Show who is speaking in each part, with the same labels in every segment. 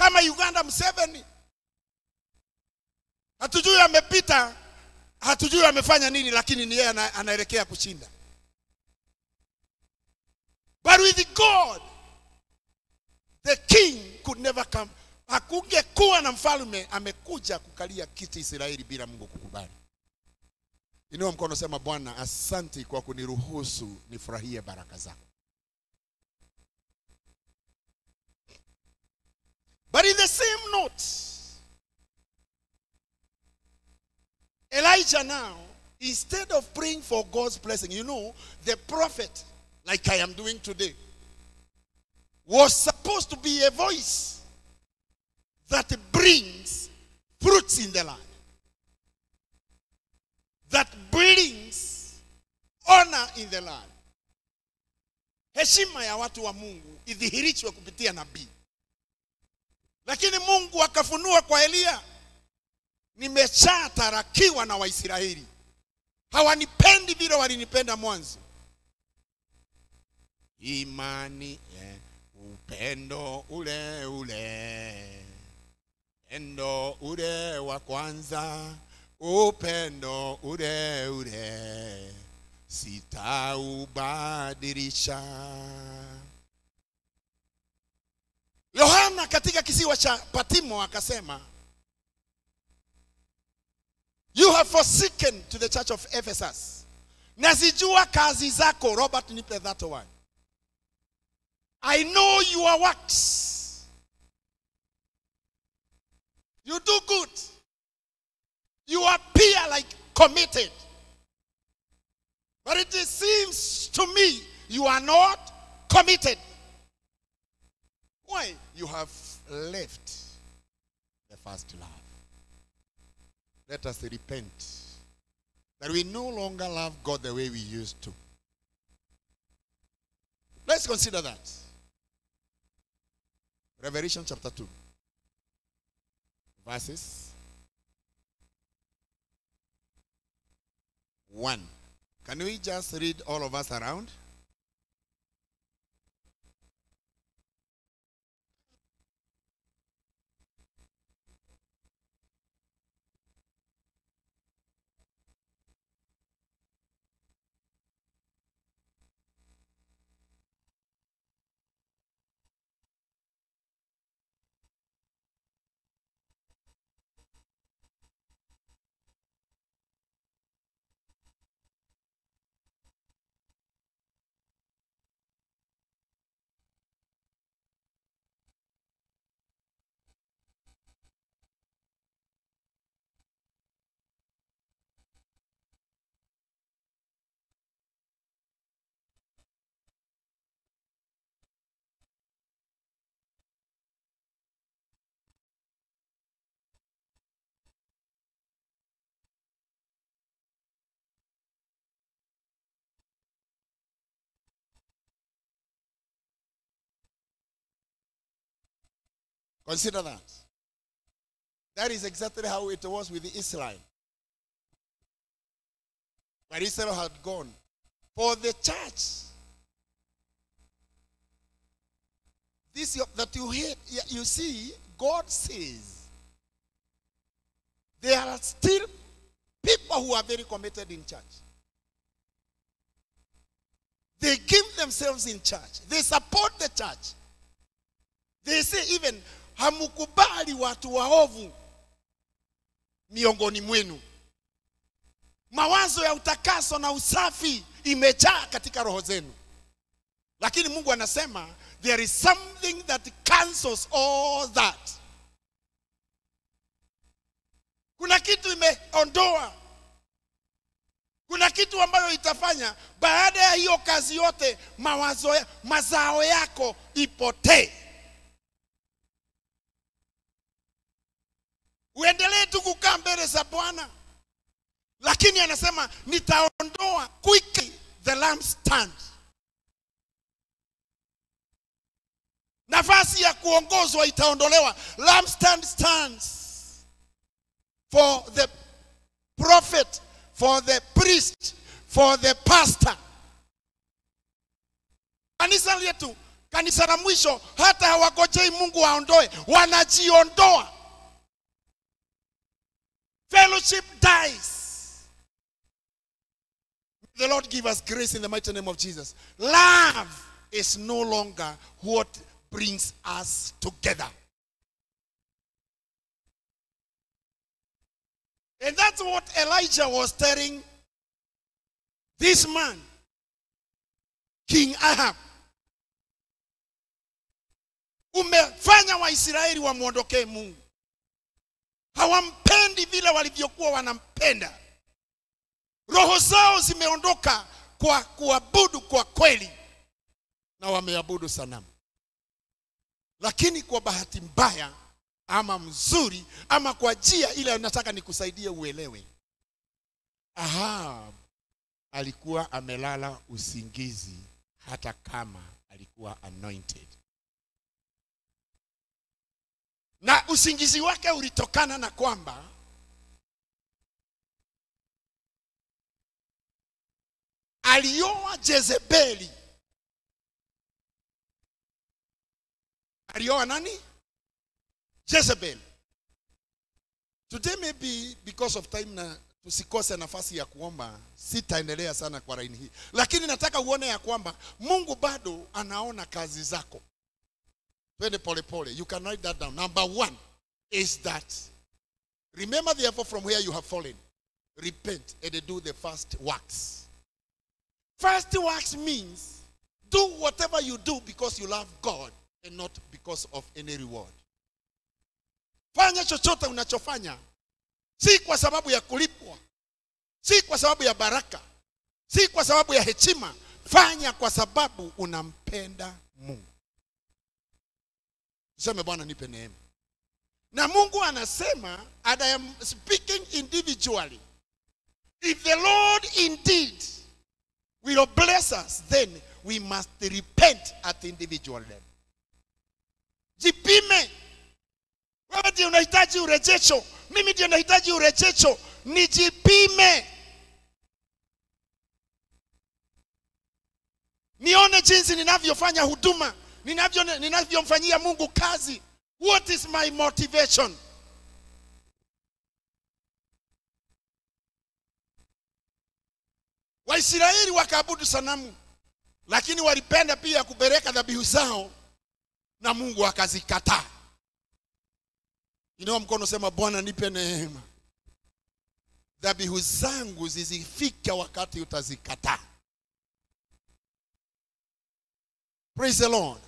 Speaker 1: kama Uganda Museveni. Hatujui amepita, hatujui amefanya nini, lakini ni yeye anaelekea kushinda. But with God the king could never come. Hakungekuwa na mfalme amekuja kukalia kiti Israeli bila Mungu kukubali. Inua mkono, sema Bwana, asante kwa kuniruhusu nifurahie baraka zako. But in the same note, Elijah now, instead of praying for God's blessing, you know, the prophet, like I am doing today, was supposed to be a voice that brings fruits in the land, that brings honor in the land. Heshima ya watu wa Mungu idhihirishwe kupitia nabii. lakini mungu akafunua kwa eliya nimeshatarakiwa na waisraeli hawanipendi vile walinipenda mwanzo imani eh, upendo ule ule pendo ule wa kwanza upendo ule ule sitaubadilisha Yohana katika kisiwa cha Patimo akasema, you have forsaken to the church of Ephesus, nazijua kazi zako. Robert, nipe that one. I know your works. You do good. You appear like committed. But it seems to me you are not committed. Why? You have left the first love. Let us repent that we no longer love God the way we used to. Let's consider that. Revelation chapter 2, verses 1. Can we just read all of us around? Consider that. That is exactly how it was with Israel. When Israel had gone. For the church, this that you hear, you see, God says, there are still people who are very committed in church. They give themselves in church. They support the church. They say even hamkubali watu waovu miongoni mwenu. Mawazo ya utakaso na usafi imejaa katika roho zenu, lakini Mungu anasema there is something that cancels all that. Kuna kitu imeondoa, kuna kitu ambayo itafanya baada ya hiyo kazi yote, mawazo ya, mazao yako ipotee. uendelee tu kukaa mbele za Bwana, lakini anasema nitaondoa quickly the stand nafasi ya kuongozwa itaondolewa. stand stands for the prophet, for the priest, for the pastor. Kanisa letu, kanisa la mwisho, hata hawagojei Mungu aondoe, wanajiondoa. Fellowship dies. The Lord give us grace in the mighty name of Jesus. Love is no longer what brings us together. And that's what Elijah was telling this man, King Ahab. Umefanya Mungu. hawampendi vile walivyokuwa wanampenda roho zao zimeondoka kwa kuabudu kwa kweli na wameabudu sanamu lakini kwa bahati mbaya ama mzuri ama kwa njia ile nataka nikusaidie uelewe Ahab alikuwa amelala usingizi hata kama alikuwa anointed na usingizi wake ulitokana na kwamba alioa Jezebeli. Alioa nani? Jezebel. Today maybe because of time na tusikose nafasi ya kuomba, sitaendelea sana kwa raini hii, lakini nataka uone ya kwamba Mungu bado anaona kazi zako. You can write that down. Number one is that remember therefore from where you have fallen, repent and do the first works. First works means do whatever you do because you love God and not because of any reward. Fanya chochote unachofanya si kwa sababu ya kulipwa, si kwa sababu ya baraka, si kwa sababu ya hechima, Fanya kwa sababu unampenda Mungu. Sema bwana nipe neema na mungu anasema and i am speaking individually if the lord indeed will bless us then we must repent at individual level jipime wewe ndio unahitaji urejesho mimi ndio nahitaji urejesho nijipime nione jinsi ninavyofanya huduma ninavyo ninavyomfanyia Mungu kazi. What is my motivation? Waisraeli wakaabudu sanamu, lakini walipenda pia kupeleka dhabihu zao na Mungu akazikataa. Inua mkono, sema Bwana nipe neema, dhabihu zangu zizifika wakati utazikataa. Praise the Lord.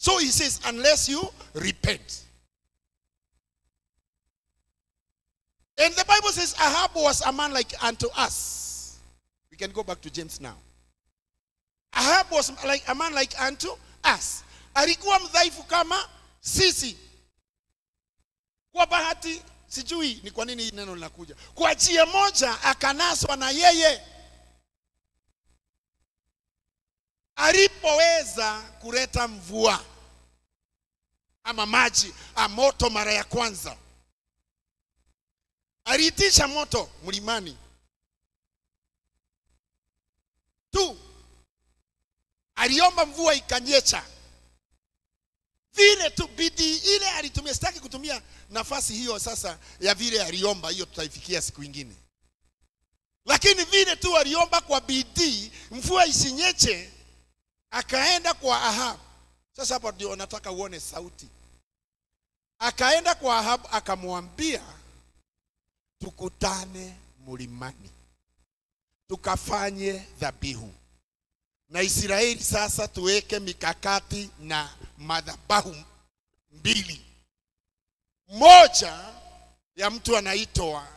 Speaker 1: So he says, unless you repent. And the Bible says Ahab was a man like unto us. We can go back to James now. Ahab was like a man like unto us. Alikuwa mdhaifu kama sisi. Kwa bahati sijui ni kwa nini neno linakuja. Kwa njia moja akanaswa na yeye. Alipoweza kuleta mvua ama maji a moto mara ya kwanza. Aliitisha moto mlimani tu, aliomba mvua ikanyesha vile tu. Bidii ile alitumia, sitaki kutumia nafasi hiyo sasa ya vile aliomba, hiyo tutaifikia siku ingine, lakini vile tu aliomba kwa bidii mvua isinyeche, akaenda kwa Ahabu sasa hapo ndio nataka uone sauti. Akaenda kwa Ahabu akamwambia, tukutane mlimani tukafanye dhabihu, na Israeli sasa tuweke mikakati na madhabahu mbili, moja ya mtu anaitwa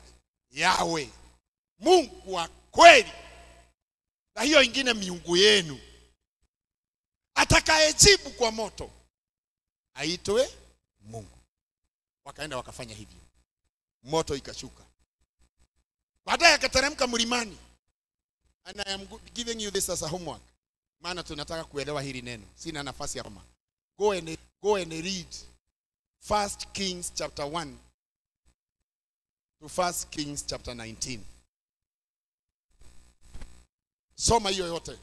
Speaker 1: Yawe, Mungu wa kweli, na hiyo ingine miungu yenu atakayejibu kwa moto aitwe Mungu. Wakaenda wakafanya hivyo, moto ikashuka, baadaye akateremka mlimani. And I am giving you this as a homework, maana tunataka kuelewa hili neno, sina nafasi ya kama. Go and, go and read First Kings chapter 1 to First Kings chapter 19. Soma hiyo yote.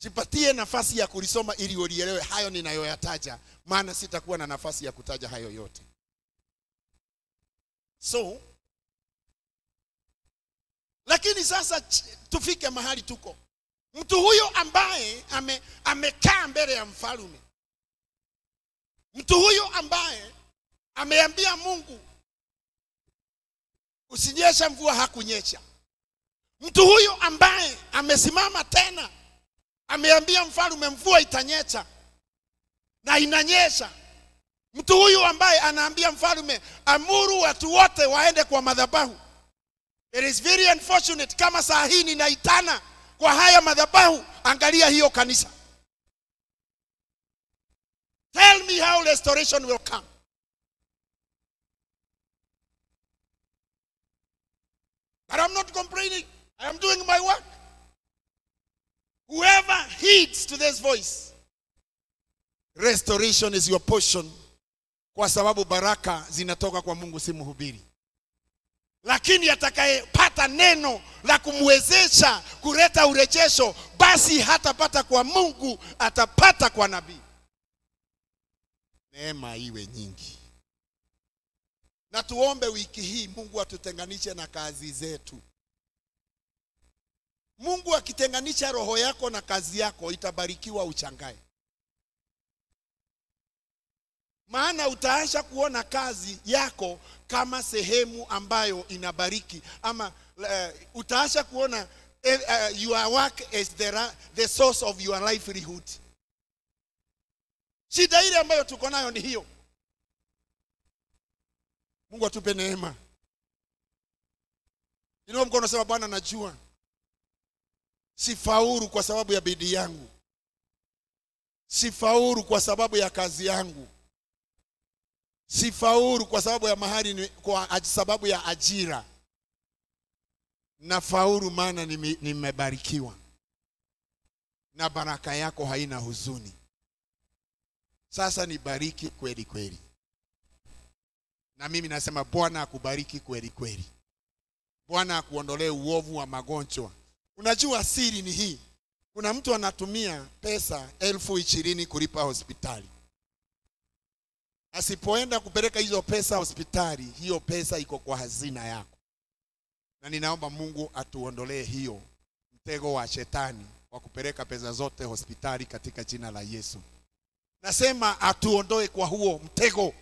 Speaker 1: Jipatie nafasi ya kulisoma ili ulielewe hayo ninayoyataja, maana sitakuwa na nafasi ya kutaja hayo yote. So lakini sasa tufike mahali tuko, mtu huyo ambaye ame, amekaa mbele ya mfalme, mtu huyo ambaye ameambia Mungu usinyesha mvua, hakunyesha. Mtu huyo ambaye amesimama tena ameambia mfalme mvua itanyesha na inanyesha. Mtu huyu ambaye anaambia mfalme amuru watu wote waende kwa madhabahu. It is very unfortunate kama saa hii ninaitana kwa haya madhabahu. Angalia hiyo kanisa. Tell me how restoration will come. But I'm not complaining. I am doing my work. Whoever heeds to this voice, restoration is your portion, kwa sababu baraka zinatoka kwa Mungu, si mhubiri. Lakini atakayepata neno la kumwezesha kuleta urejesho, basi hatapata kwa Mungu, atapata kwa nabii. Neema iwe nyingi, na tuombe wiki hii Mungu atutenganishe na kazi zetu. Mungu akitenganisha roho yako na kazi yako itabarikiwa uchangae, maana utaanza kuona kazi yako kama sehemu ambayo inabariki ama uh, utaanza kuona uh, your work is the, the source of your livelihood. Shida ile ambayo tuko nayo ni hiyo. Mungu atupe neema. Inua mkono, sema Bwana, najua sifaulu kwa sababu ya bidii yangu, sifaulu kwa sababu ya kazi yangu, sifaulu kwa sababu ya mahali, kwa sababu ya ajira. Nafaulu maana nimebarikiwa, na baraka yako haina huzuni. Sasa nibariki kweli kweli, na mimi nasema Bwana akubariki kweli kweli, Bwana akuondolee uovu wa magonjwa Unajua siri ni hii, kuna mtu anatumia pesa elfu ishirini kulipa hospitali. Asipoenda kupeleka hizo pesa hospitali, hiyo pesa iko kwa hazina yako, na ninaomba Mungu atuondolee hiyo mtego wa shetani wa kupeleka pesa zote hospitali katika jina la Yesu. Nasema atuondoe kwa huo mtego,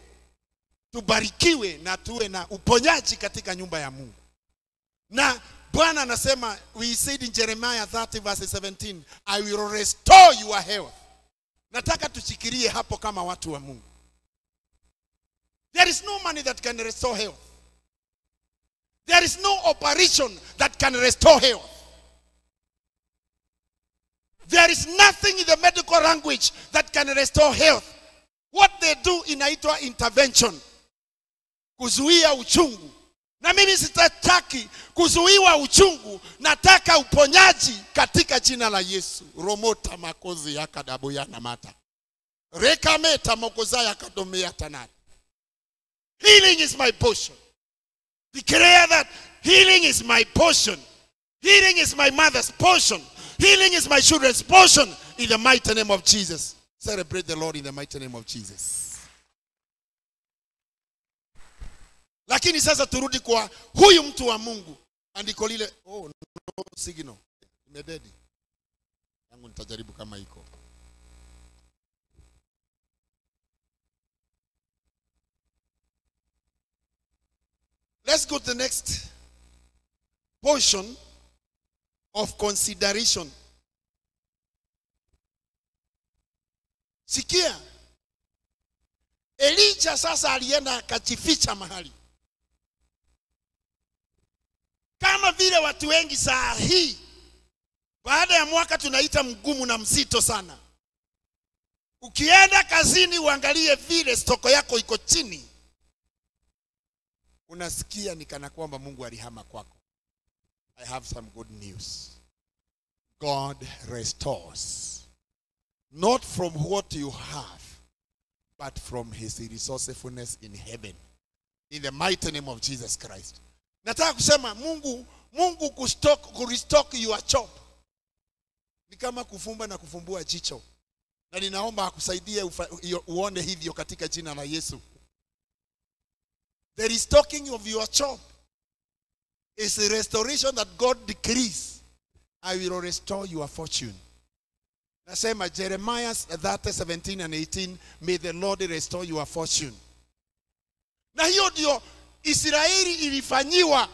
Speaker 1: tubarikiwe na tuwe na uponyaji katika nyumba ya Mungu na Bwana anasema we said in Jeremiah 30 verse 17, I will restore your health. Nataka tushikirie hapo kama watu wa Mungu. There is no money that can restore health. There is no operation that can restore health. There is nothing in the medical language that can restore health. What they do inaitwa intervention. Kuzuia uchungu na mimi sitataki kuzuiwa uchungu, nataka uponyaji katika jina la Yesu. romota makozi yakadaboyana mata rekameta mokoza yakadomea tanari Healing is my portion. Declare that healing is my portion. Healing is my mother's portion. Healing is my children's portion in the mighty name of Jesus. Celebrate the Lord in the mighty name of Jesus. lakini sasa turudi kwa huyu mtu wa mungu andiko lile oh, no signal imededi yangu nitajaribu kama iko let's go to the next portion of consideration sikia elija sasa alienda akajificha mahali kama vile watu wengi saa hii baada ya mwaka tunaita mgumu na mzito sana. Ukienda kazini, uangalie vile stoko yako iko chini, unasikia ni kana kwamba Mungu alihama kwako. I have some good news. God restores not from what you have but from his resourcefulness in heaven in the mighty name of Jesus Christ nataka kusema mungu mungu kustock, kurestock your chop ni kama kufumba na kufumbua jicho na ninaomba akusaidie uone hivyo katika jina la yesu the restocking of your chop is a restoration that god decrees i will restore your fortune nasema jeremiah 30 17 and 18 may the lord restore your fortune na hiyo ndio Israeli ilifanyiwa.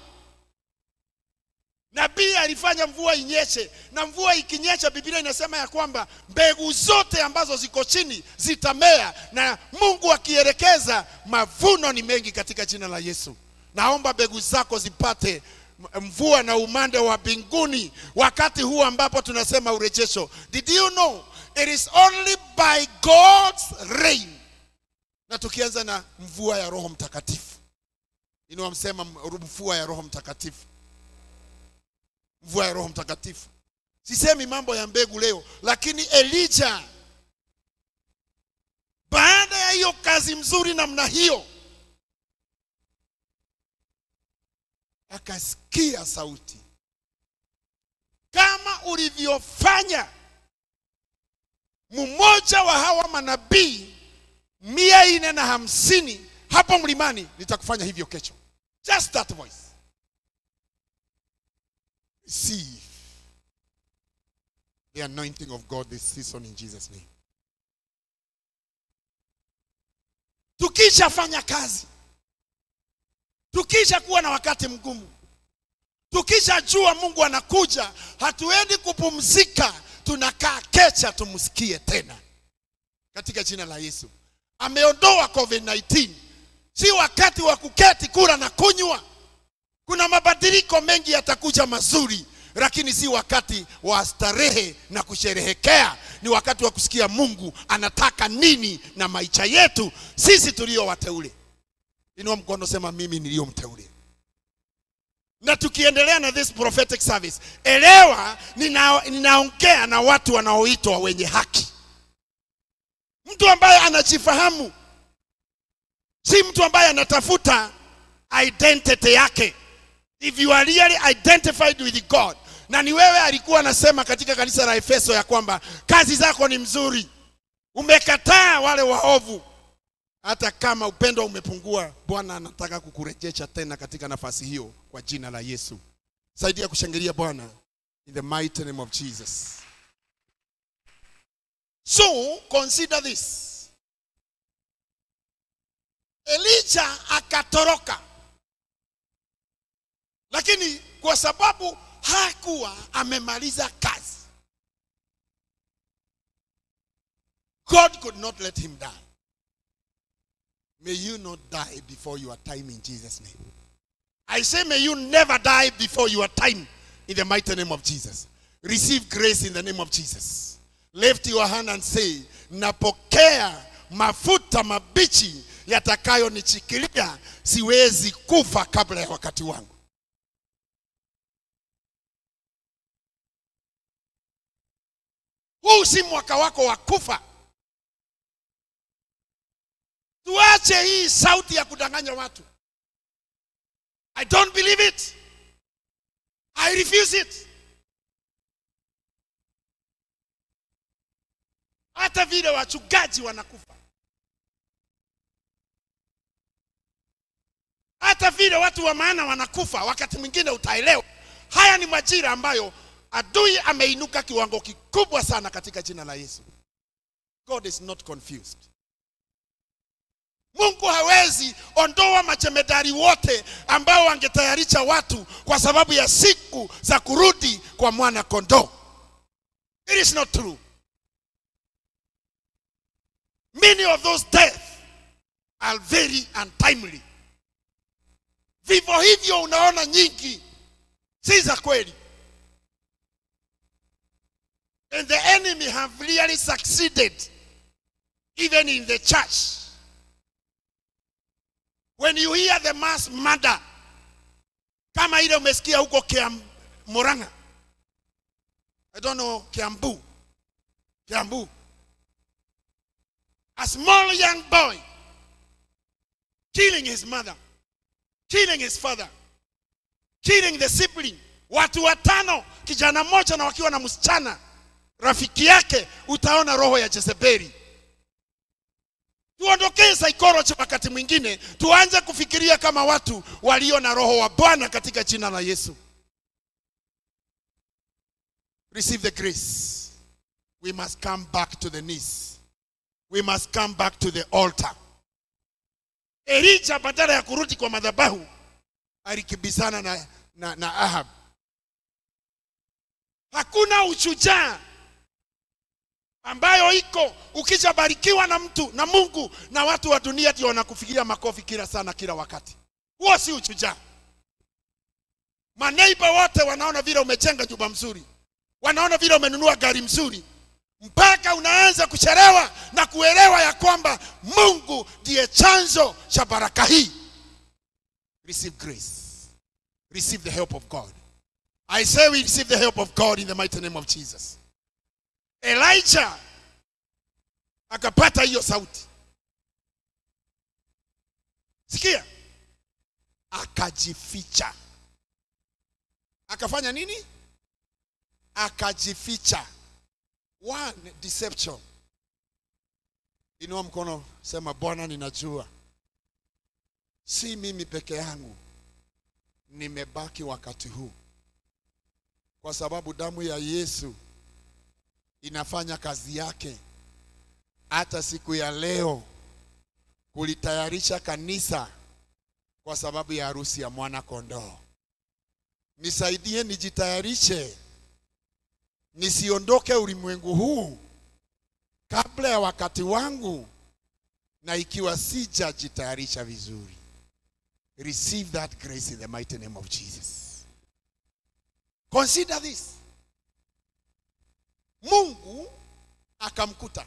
Speaker 1: Nabii alifanya mvua inyeshe, na mvua ikinyesha, Biblia inasema ya kwamba mbegu zote ambazo ziko chini zitamea, na Mungu akielekeza, mavuno ni mengi katika jina la Yesu. Naomba mbegu zako zipate mvua na umande wa mbinguni wakati huu ambapo tunasema urejesho. Did you know it is only by God's rain, na tukianza na mvua ya Roho Mtakatifu inawamsema mvua ya roho mtakatifu mvua ya roho mtakatifu sisemi mambo ya mbegu leo lakini elija baada ya hiyo kazi mzuri namna hiyo akasikia sauti kama ulivyofanya mmoja wa hawa manabii mia nne na hamsini hapo mlimani nitakufanya hivyo kesho Just that voice. Receive the anointing of God this season in Jesus' name. Tukisha fanya kazi, tukisha kuwa na wakati mgumu, tukisha jua Mungu anakuja, hatuendi kupumzika, tunakaa kecha tumsikie tena, katika jina la Yesu. Ameondoa COVID-19 si wakati wa kuketi kula na kunywa. Kuna mabadiliko mengi yatakuja mazuri, lakini si wakati wa starehe na kusherehekea. Ni wakati wa kusikia Mungu anataka nini na maisha yetu sisi tulio wateule. Inua mkono, sema mimi niliyo mteule. Na tukiendelea na this prophetic service, elewa nina, ninaongea na watu wanaoitwa wenye haki, mtu ambaye anajifahamu si mtu ambaye anatafuta identity yake. If you are really identified with God, na ni wewe alikuwa anasema katika kanisa la Efeso ya kwamba kazi zako ni mzuri, umekataa wale waovu, hata kama upendo umepungua, Bwana anataka kukurejesha tena katika nafasi hiyo kwa jina la Yesu. Saidia kushangilia Bwana in the mighty name of Jesus. So consider this. Elija akatoroka, lakini kwa sababu hakuwa amemaliza kazi, God could not let him die. May you not die before your time in Jesus' name. I say, may you never die before your time in the mighty name of Jesus. Receive grace in the name of Jesus. Lift your hand and say, Napokea mafuta mabichi yatakayonichikilia, siwezi kufa kabla ya wakati wangu. Huu si mwaka wako wa kufa. Tuache hii sauti ya kudanganya watu. I don't believe it. I refuse it. Hata vile wachungaji wanakufa Hata vile watu wa maana wanakufa, wakati mwingine utaelewa. Haya ni majira ambayo adui ameinuka kiwango kikubwa sana katika jina la Yesu. God is not confused. Mungu hawezi ondoa machemedari wote ambao wangetayarisha watu kwa sababu ya siku za kurudi kwa mwana kondoo. It is not true. Many of those deaths are very untimely. Vivyo hivyo unaona nyingi si za kweli. And the enemy have really succeeded even in the church. When you hear the mass murder kama ile umesikia huko Kiam, Murang'a. I don't know Kiambu. Kiambu. A small young boy killing his mother. killing his father, killing the sibling. Watu watano, kijana mmoja na wakiwa na msichana rafiki yake, utaona roho ya Jezebeli. Tuondokee psychology wakati mwingine, tuanze kufikiria kama watu walio na roho wa Bwana katika jina la Yesu. Receive the grace. We must come back to the knees. We must come back to the altar. Elisha badala ya kurudi kwa madhabahu alikibizana na, na, na Ahab. Hakuna ushujaa ambayo iko ukishabarikiwa na mtu na Mungu na watu wa dunia ndio wanakufikiria makofi kila sana kila wakati. Huo si ushujaa. Maneiba wote wanaona vile umejenga jumba mzuri, wanaona vile umenunua gari mzuri, mpaka unaanza kucherewa na kuelewa ya kwamba Mungu ndiye chanzo cha baraka hii. Receive grace. Receive the help of God. I say we receive the help of God in the mighty name of Jesus. Elijah akapata hiyo sauti. Sikia, akajificha. Akafanya nini? Akajificha. One, deception. Inua mkono, sema Bwana, ninajua si mimi peke yangu nimebaki wakati huu, kwa sababu damu ya Yesu inafanya kazi yake hata siku ya leo kulitayarisha kanisa kwa sababu ya harusi ya mwana kondoo. Nisaidie nijitayarishe nisiondoke ulimwengu huu kabla ya wakati wangu na ikiwa sijajitayarisha vizuri. Receive that grace in the mighty name of Jesus. Consider this. Mungu akamkuta.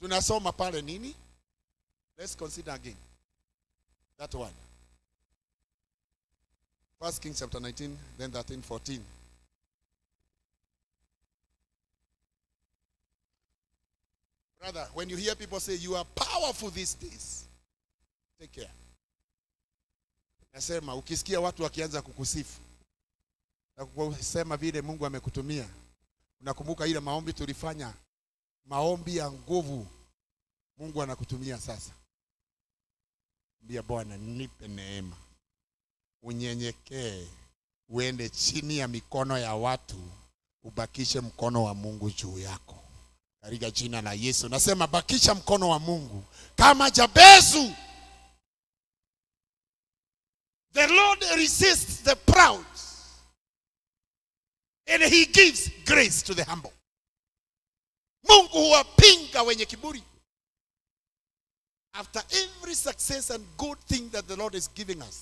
Speaker 1: Tunasoma pale nini? Let's consider again that one. First Kings chapter 19, then 13, 14. Brother, when you hear people say you are powerful these days, take care. Nasema ukisikia watu wakianza kukusifu na kusema vile Mungu amekutumia, unakumbuka ile maombi tulifanya, maombi ya nguvu. Mungu anakutumia sasa. Mbia Bwana, nipe neema, unyenyekee, uende chini ya mikono ya watu, ubakishe mkono wa Mungu juu yako katika jina la Yesu. Nasema bakisha mkono wa Mungu kama Jabezu. The Lord resists the proud and he gives grace to the humble. Mungu huwapinga wenye kiburi. After every success and good thing that the Lord is giving us,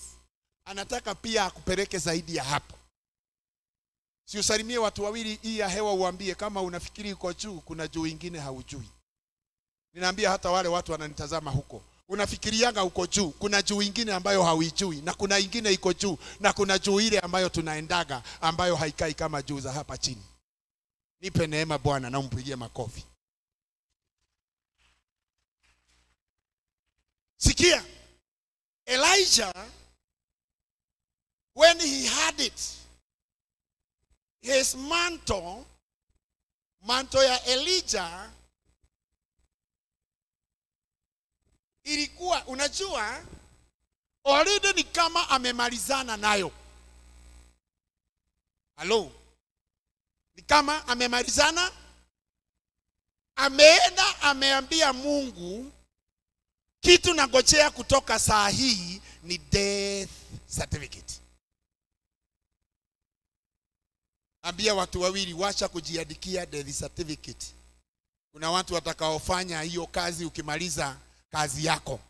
Speaker 1: anataka pia akupeleke zaidi ya hapo. Si usalimie watu wawili, hii ya hewa uambie, kama unafikiri uko juu, kuna juu ingine haujui. Ninaambia hata wale watu wananitazama huko, unafikirianga uko juu, kuna juu ingine ambayo hauijui, na kuna ingine iko juu, na kuna juu ile ambayo tunaendaga ambayo haikai kama juu za hapa chini. Nipe neema Bwana na umpigie makofi. Sikia, Elijah when he had it his mantle, manto ya Elijah ilikuwa, unajua already ni kama amemalizana nayo. Halo, ni kama amemalizana, ameenda ameambia Mungu kitu nagochea kutoka saa hii ni death certificate. ambia watu wawili, wacha kujiandikia death certificate. Kuna watu watakaofanya hiyo kazi ukimaliza kazi yako,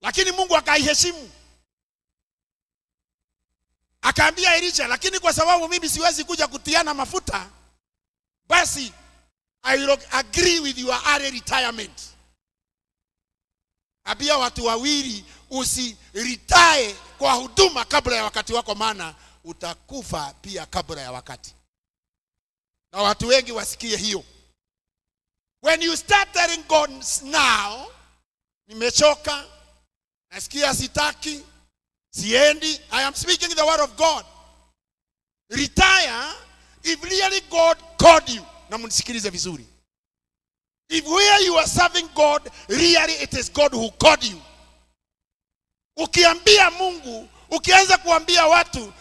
Speaker 1: lakini Mungu akaiheshimu akaambia Elisha, lakini kwa sababu mimi siwezi kuja kutiana mafuta, basi I will agree with your early retirement. Ambia watu wawili usi retire kwa huduma kabla ya wakati wako, maana utakufa pia kabla ya wakati. Na watu wengi wasikie hiyo. When you start telling God now, nimechoka, nasikia sitaki, siendi. I am speaking the word of God. Retire if really God called you. Na mnisikilize vizuri. If where you are serving God, really it is God who called you ukiambia Mungu, ukianza kuambia watu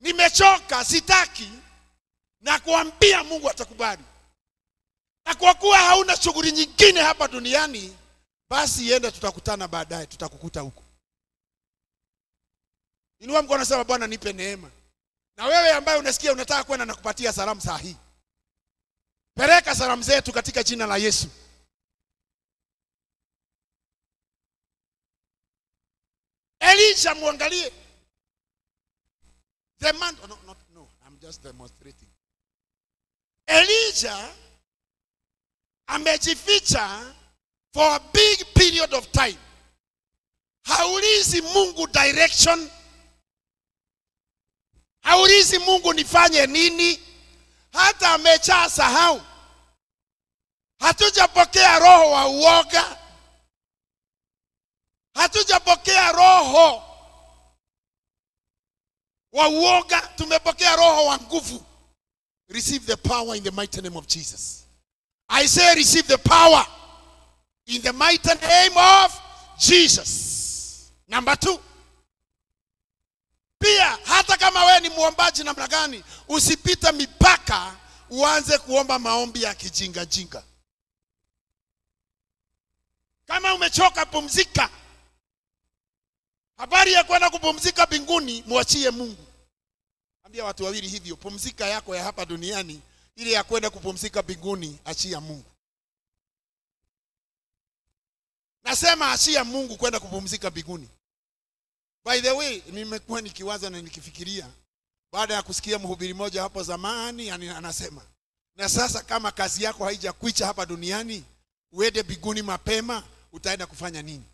Speaker 1: nimechoka, sitaki, na kuambia Mungu atakubali. Na kwa kuwa hauna shughuli nyingine hapa duniani, basi iende, tutakutana baadaye, tutakukuta huko. Inua mkono, nasema Bwana nipe neema. Na wewe ambaye unasikia unataka kwenda, nakupatia salamu sahihi. Peleka salamu zetu katika jina la Yesu. Elisha muangalie. The man oh, no, no, no, I'm just demonstrating. Elisha amejificha for a big period of time. Haulizi Mungu direction. Haulizi Mungu nifanye nini? Hata amechaa sahau. Hatujapokea roho wa uoga hatujapokea roho wa uoga, tumepokea roho wa nguvu. Receive the power in the mighty name of Jesus. I say receive the power in the mighty name of Jesus. Number two, pia hata kama wewe ni muombaji namna gani, usipita mipaka uanze kuomba maombi ya kijingajinga. Kama umechoka, pumzika habari ya kwenda kupumzika binguni mwachie mungu ambia watu wawili hivyo pumzika yako ya hapa duniani ili ya kwenda kupumzika binguni achia mungu nasema achia mungu kwenda kupumzika binguni. by the way nimekuwa nikiwaza na nikifikiria baada ya kusikia mhubiri mmoja hapo zamani yani, anasema na sasa kama kazi yako haijakwicha hapa duniani uende binguni mapema utaenda kufanya nini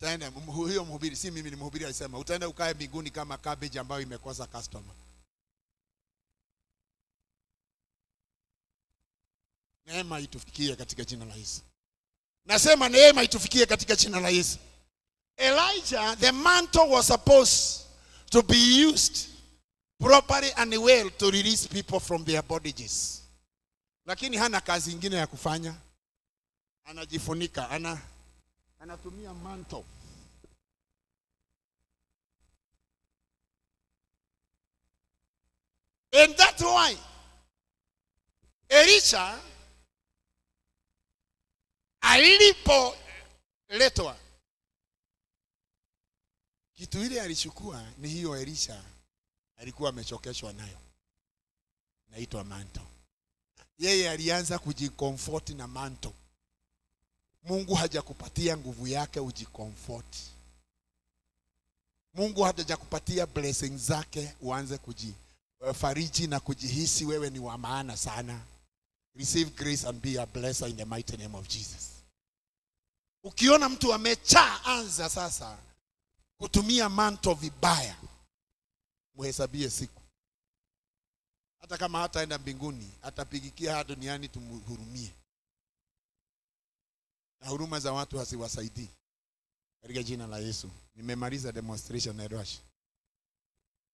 Speaker 1: utaenda huyo mhubiri, si mimi, ni mhubiri alisema, utaenda ukae mbinguni kama cabbage ambayo imekosa customer. Neema itufikie katika jina la Yesu. Nasema neema itufikie katika jina la Yesu. Elijah, the mantle was supposed to be used properly and well to release people from their bondages, lakini hana kazi ingine ya kufanya, anajifunika ana anatumia manto. And that's why Elisha alipoletwa, kitu ile alichukua ni hiyo Elisha alikuwa amechokeshwa nayo, naitwa manto. Yeye alianza kujikomfort na manto. Mungu hajakupatia nguvu yake ujikomfort. Mungu hajakupatia blessing zake uanze kujifariji na kujihisi wewe ni wa maana sana. Receive grace and be a blesser in the mighty name of Jesus. Ukiona mtu amechaa anza sasa kutumia manto vibaya, muhesabie siku. Hata kama hataenda mbinguni, atapigikia hapa duniani, tumhurumie na huruma za watu haziwasaidii katika jina la Yesu. Nimemaliza demonstration na rush.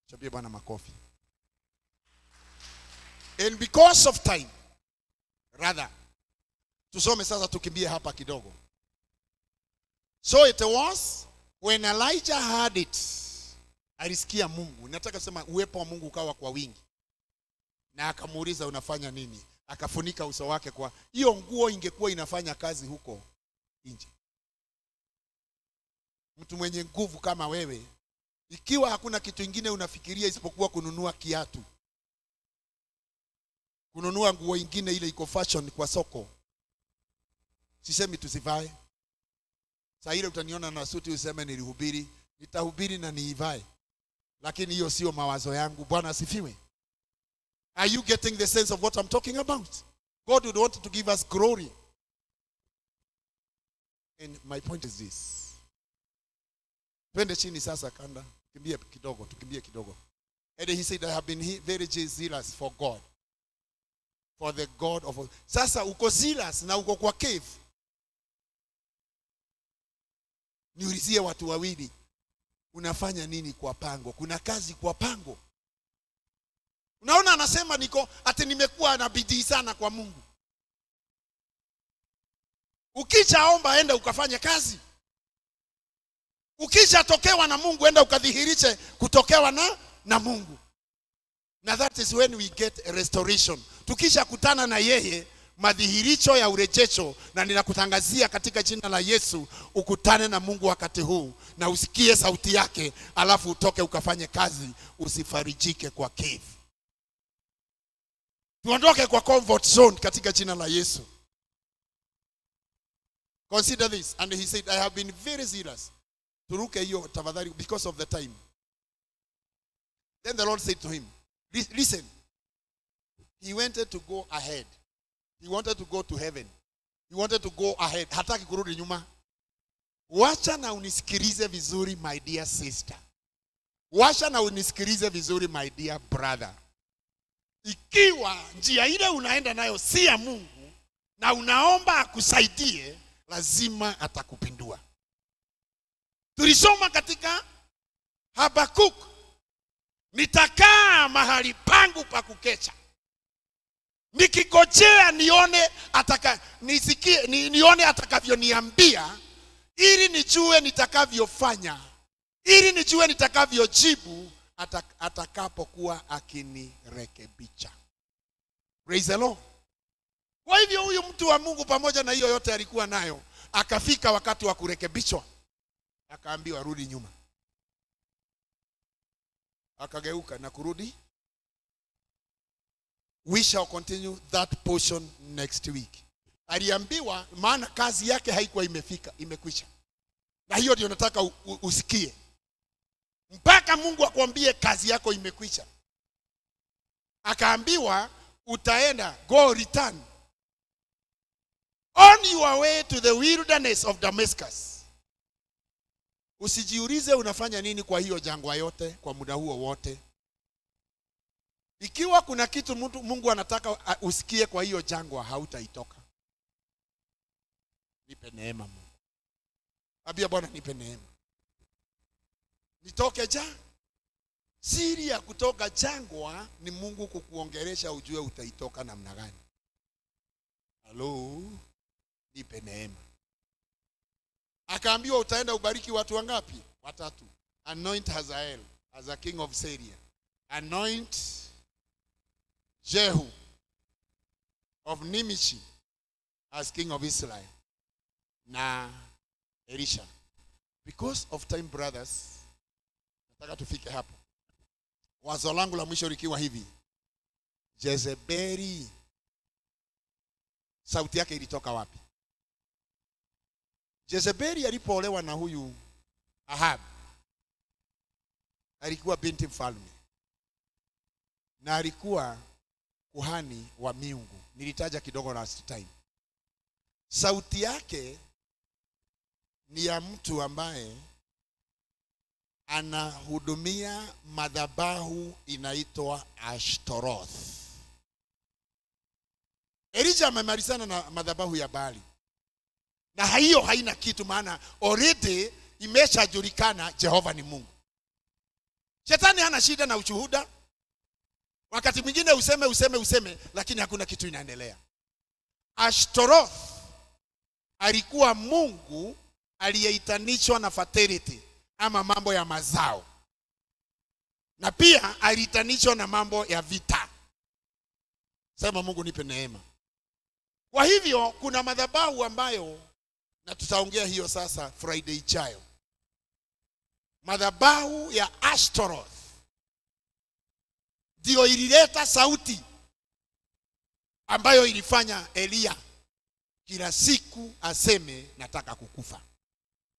Speaker 1: Chapie Bwana makofi. And because of time, rather, tusome sasa, tukimbie hapa kidogo. So it was when Elijah heard it, alisikia Mungu. Nataka kusema uwepo wa Mungu ukawa kwa wingi, na akamuuliza unafanya nini? Akafunika uso wake kwa hiyo nguo, ingekuwa inafanya kazi huko nje. Mtu mwenye nguvu kama wewe, ikiwa hakuna kitu ingine unafikiria isipokuwa kununua kiatu, kununua nguo ingine ile iko fashion kwa soko, sisemi tusivae. Saa ile utaniona na suti useme nilihubiri, nitahubiri na niivae, lakini hiyo sio mawazo yangu. Bwana asifiwe. Are you getting the sense of what I'm talking about? God would want to give us glory. And my point is this. Twende chini sasa kanda, kimbie kidogo, tukimbie kidogo. And he said, I have been very zealous for God. For the God of all. Sasa uko zealous na uko kwa cave. Niulizie watu wawili, unafanya nini kwa pango? Kuna kazi kwa pango? Unaona anasema niko ati nimekuwa na bidii sana kwa Mungu ukishaomba enda ukafanye kazi ukishatokewa na mungu enda ukadhihirishe kutokewa na na mungu na that is when we get a restoration tukishakutana na yeye madhihirisho ya urejesho na ninakutangazia katika jina la yesu ukutane na mungu wakati huu na usikie sauti yake alafu utoke ukafanye kazi usifarijike kwa cave tuondoke kwa comfort zone katika jina la yesu Consider this. And he said, I have been very serious. at your tafadhali because of the time. Then the Lord said to him, listen. He wanted to go ahead. He wanted to go to heaven. He wanted to go ahead. Hataki kurudi nyuma. Wacha na unisikilize vizuri my dear sister. Wacha na uniskirize vizuri my dear brother. Ikiwa njia ile unaenda nayo si ya Mungu na unaomba akusaidie, lazima atakupindua. Tulisoma katika Habakuk, nitakaa mahali pangu pa kukecha nikikochea nione ataka, nisikie, ni, nione atakavyoniambia ili nijue nitakavyofanya ili nijue nitakavyojibu atakapokuwa akinirekebisha. Praise the Lord. Kwa hivyo huyu mtu wa Mungu pamoja na hiyo yote alikuwa nayo, akafika wakati wa kurekebishwa, akaambiwa rudi nyuma, akageuka na kurudi. We shall continue that portion next week. Aliambiwa maana kazi yake haikuwa imefika, imekwisha. Na hiyo ndio nataka usikie, mpaka Mungu akwambie kazi yako imekwisha. Akaambiwa utaenda, go return on your way to the wilderness of Damascus. Usijiulize unafanya nini kwa hiyo jangwa yote kwa muda huo wote. Ikiwa kuna kitu mtu Mungu anataka usikie kwa hiyo jangwa, hautaitoka. Nipe neema Mungu, ambia Bwana, nipe neema nitoke ja. Siri ya kutoka jangwa ni Mungu kukuongeresha, ujue utaitoka namna gani. Halo nipe neema. Akaambiwa utaenda ubariki watu wangapi? Watatu. Anoint Hazael as a king of Syria. Anoint Jehu of Nimishi as king of Israel. Na Elisha. Because of time brothers, nataka tufike hapo. Wazo langu la mwisho likiwa hivi. Jezebeli sauti yake ilitoka wapi? Jezebeli alipoolewa na huyu Ahab alikuwa binti mfalme na alikuwa kuhani wa miungu. Nilitaja kidogo last time. Sauti yake ni ya mtu ambaye anahudumia madhabahu inaitwa Ashtoroth. Elijah amemalizana na madhabahu ya Baali na hiyo haina kitu, maana already imeshajulikana Jehova ni Mungu. Shetani hana shida na ushuhuda. Wakati mwingine useme useme useme, lakini hakuna kitu inaendelea. Ashtoroth alikuwa mungu aliyeitanishwa na fertility ama mambo ya mazao, na pia aliitanishwa na mambo ya vita. Sema Mungu nipe neema. Kwa hivyo kuna madhabahu ambayo na tutaongea hiyo sasa Friday ijayo. Madhabahu ya Ashtaroth ndio ilileta sauti ambayo ilifanya Eliya kila siku aseme nataka kukufa.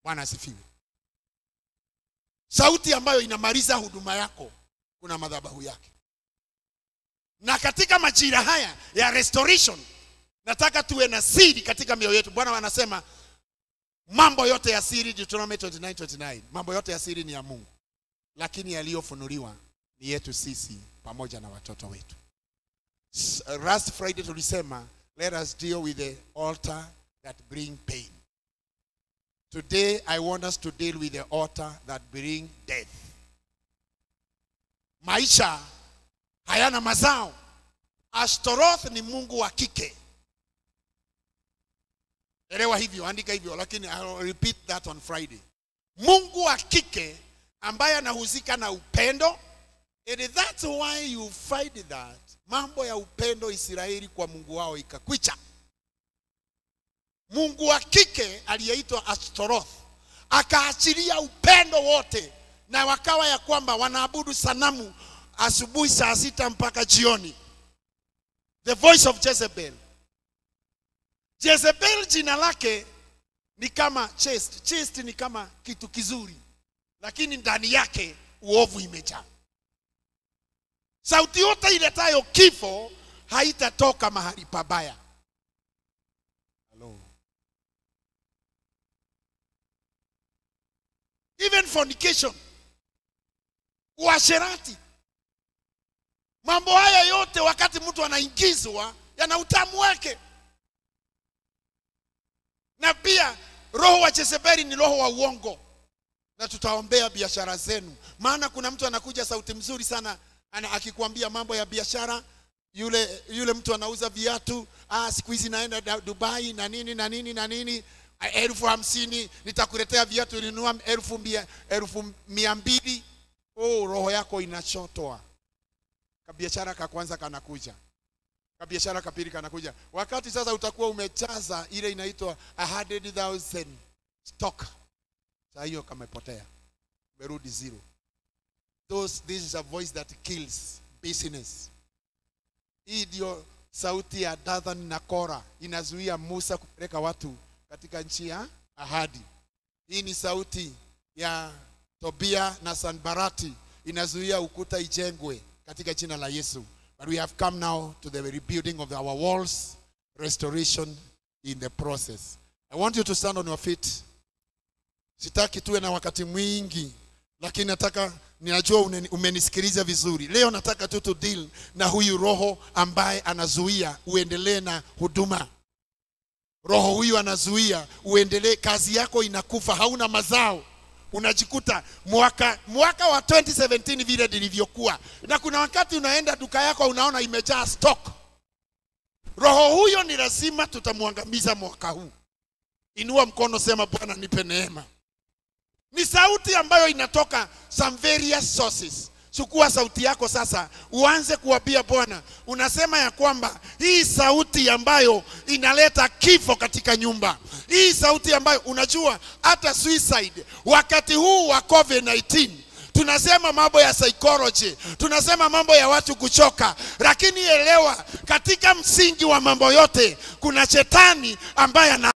Speaker 1: Bwana asifiwe. Sauti ambayo inamaliza huduma yako kuna madhabahu yake. Na katika majira haya ya restoration nataka tuwe na siri katika mioyo yetu. Bwana anasema mambo yote ya siri Deuteronomy 29, 29 mambo yote ya siri ni ya Mungu, lakini yaliyofunuliwa ni yetu sisi pamoja na watoto wetu. Uh, last Friday tulisema let us deal with the altar that bring pain. Today I want us to deal with the altar that bring death. Maisha hayana mazao. astoroth ni mungu wa kike elewa hivyo, andika hivyo, lakini I'll repeat that on Friday. Mungu wa kike ambaye anahusika na upendo, and that's why you find that mambo ya upendo Israeli kwa Mungu wao ikakwicha. Mungu wa kike aliyeitwa Astoroth akaachilia upendo wote, na wakawa ya kwamba wanaabudu sanamu asubuhi saa sita mpaka jioni. The voice of Jezebel Jezebel jina lake ni kama chest. Chest ni kama kitu kizuri, lakini ndani yake uovu imejaa. Sauti yote iletayo kifo haitatoka mahali pabaya. Hello. Even fornication, uasherati, mambo haya yote, wakati mtu anaingizwa, yana utamu wake na pia roho wa Jezebeli ni roho wa uongo, na tutaombea biashara zenu, maana kuna mtu anakuja sauti mzuri sana ana, akikwambia mambo ya biashara yule yule mtu anauza viatu ah, siku hizi naenda Dubai na nini na nini na nini, ah, elfu hamsini nitakuletea viatu, ulinunua elfu mia, elfu mia mbili. Oh, roho yako inachotwa kabiashara kwanza kanakuja kabiashara kapili kanakuja wakati sasa utakuwa umechaza ile inaitwa 100000 stock saa hiyo kamepotea umerudi zero Those, this is a voice that kills business hii ndio sauti ya dathan na kora inazuia musa kupeleka watu katika nchi ya ahadi hii ni sauti ya tobia na sanbarati inazuia ukuta ijengwe katika jina la yesu And we have come now to the rebuilding of our walls, restoration in the process. I want you to stand on your feet. Sitaki tuwe na wakati mwingi, lakini nataka ninajua umenisikiliza vizuri. Leo nataka tu to deal na huyu roho ambaye anazuia uendelee na huduma. Roho huyu anazuia uendelee, kazi yako inakufa, hauna mazao unajikuta mwaka mwaka wa 2017 vile lilivyokuwa, na kuna wakati unaenda duka yako unaona imejaa stock. Roho huyo ni lazima tutamwangamiza mwaka huu. Inua mkono, sema Bwana nipe neema. Ni sauti ambayo inatoka some various sources chukua sauti yako sasa, uanze kuwapia Bwana. Unasema ya kwamba hii sauti ambayo inaleta kifo katika nyumba, hii sauti ambayo unajua hata suicide wakati huu wa COVID-19 tunasema mambo ya psychology, tunasema mambo ya watu kuchoka, lakini elewa, katika msingi wa mambo yote kuna shetani ambaye ana